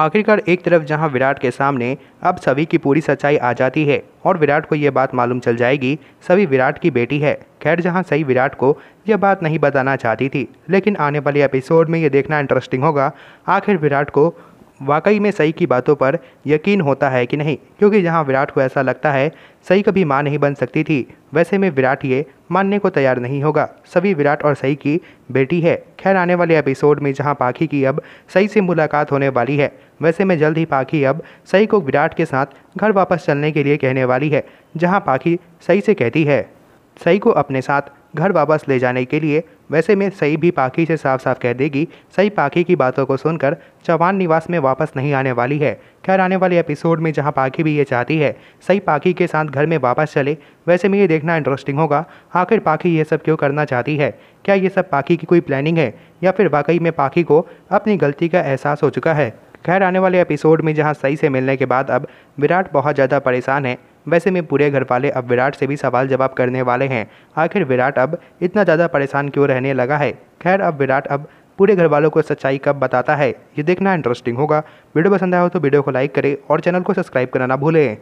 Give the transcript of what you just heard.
आखिरकार एक तरफ जहां विराट के सामने अब सभी की पूरी सच्चाई आ जाती है और विराट को यह बात मालूम चल जाएगी सभी विराट की बेटी है खैर जहां सही विराट को यह बात नहीं बताना चाहती थी लेकिन आने वाले एपिसोड में यह देखना इंटरेस्टिंग होगा आखिर विराट को वाकई में सही की बातों पर यकीन होता है कि नहीं क्योंकि जहाँ विराट को ऐसा लगता है सही कभी माँ नहीं बन सकती थी वैसे में विराट ये मानने को तैयार नहीं होगा सभी विराट और सई की बेटी है खैर आने वाले एपिसोड में जहां पाखी की अब सई से मुलाकात होने वाली है वैसे में जल्द ही पाखी अब सई को विराट के साथ घर वापस चलने के लिए कहने वाली है जहां पाखी सई से कहती है सई को अपने साथ घर वापस ले जाने के लिए वैसे में सई भी पाखी से साफ साफ कह देगी सई पाखी की बातों को सुनकर चौहान निवास में वापस नहीं आने वाली है खैर आने वाले एपिसोड में जहां पाखी भी ये चाहती है सई पाखी के साथ घर में वापस चले वैसे में ये देखना इंटरेस्टिंग होगा आखिर पाखी ये सब क्यों करना चाहती है क्या ये सब पाखी की कोई प्लानिंग है या फिर वाकई में पाखी को अपनी गलती का एहसास हो चुका है खैर आने वाले एपिसोड में जहाँ सई से मिलने के बाद अब विराट बहुत ज़्यादा परेशान है वैसे में पूरे घर वाले अब विराट से भी सवाल जवाब करने वाले हैं आखिर विराट अब इतना ज़्यादा परेशान क्यों रहने लगा है खैर अब विराट अब पूरे घर वालों को सच्चाई कब बताता है ये देखना इंटरेस्टिंग होगा वीडियो पसंद आया हो तो वीडियो को लाइक करें और चैनल को सब्सक्राइब करना ना भूलें